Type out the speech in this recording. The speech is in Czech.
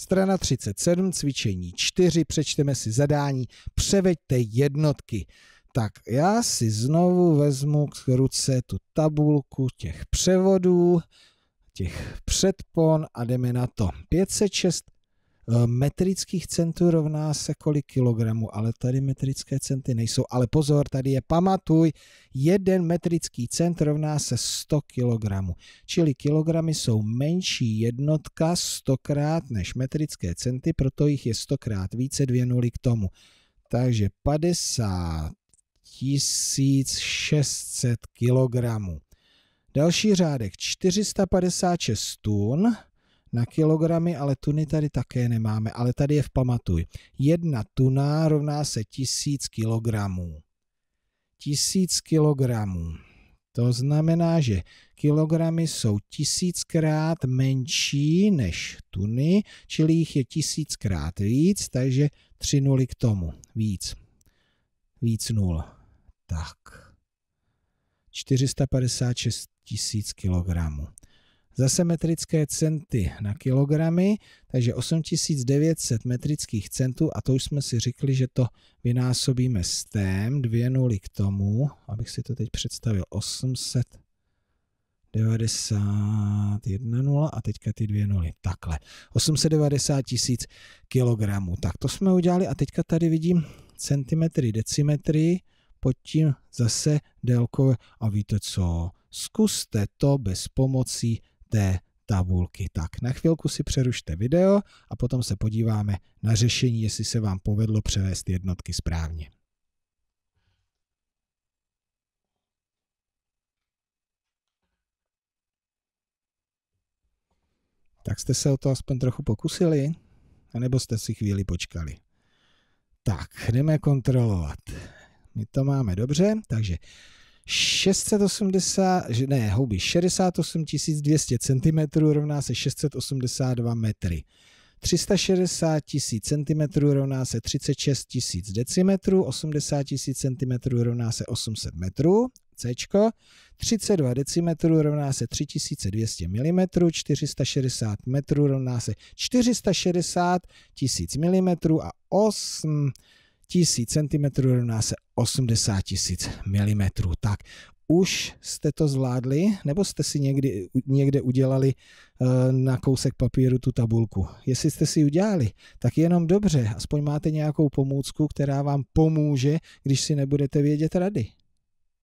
Strana 37, cvičení 4, přečteme si zadání, převeďte jednotky. Tak já si znovu vezmu k ruce tu tabulku těch převodů, těch předpon a jdeme na to. 506 Eh, metrických centů rovná se kolik kilogramů, ale tady metrické centy nejsou. Ale pozor, tady je, pamatuj, jeden metrický cent rovná se 100 kilogramů. Čili kilogramy jsou menší jednotka 100 krát než metrické centy, proto jich je 100 krát více, dvě nuly k tomu. Takže 50 600 kilogramů. Další řádek 456 tun na kilogramy, ale tuny tady také nemáme, ale tady je v pamatuj. Jedna tuna rovná se tisíc kilogramů. Tisíc kilogramů. To znamená, že kilogramy jsou tisíckrát menší než tuny, čili jich je tisíckrát víc, takže tři nuly k tomu. Víc. Víc nul. Tak. 456 tisíc kilogramů zase metrické centy na kilogramy, takže 8900 metrických centů a to už jsme si řekli, že to vynásobíme s tém, dvě nuly k tomu, abych si to teď představil, 800 91 nula a teďka ty dvě nuly. Takhle. 890 tisíc kilogramů. Tak to jsme udělali a teďka tady vidím centimetry, decimetry, pod tím zase délkové. A víte co? Zkuste to bez pomocí té tabulky. Tak, na chvilku si přerušte video a potom se podíváme na řešení, jestli se vám povedlo převést jednotky správně. Tak jste se o to aspoň trochu pokusili? A nebo jste si chvíli počkali? Tak, jdeme kontrolovat. My to máme dobře, takže 680, ne, houby 68 200 cm rovná se 682 metry. 360 tisíc cm rovná se 36 tisíc decimetrů, 80 tisíc cm rovná se 800 metrů, C, 32 decimetrů rovná se 3200 mm, 460 metrů rovná se 460 tisíc mm a 8 1000 cm rovná se 80 000 mm. Tak už jste to zvládli, nebo jste si někdy, někde udělali eh, na kousek papíru tu tabulku. Jestli jste si ji udělali, tak jenom dobře, aspoň máte nějakou pomůcku, která vám pomůže, když si nebudete vědět rady.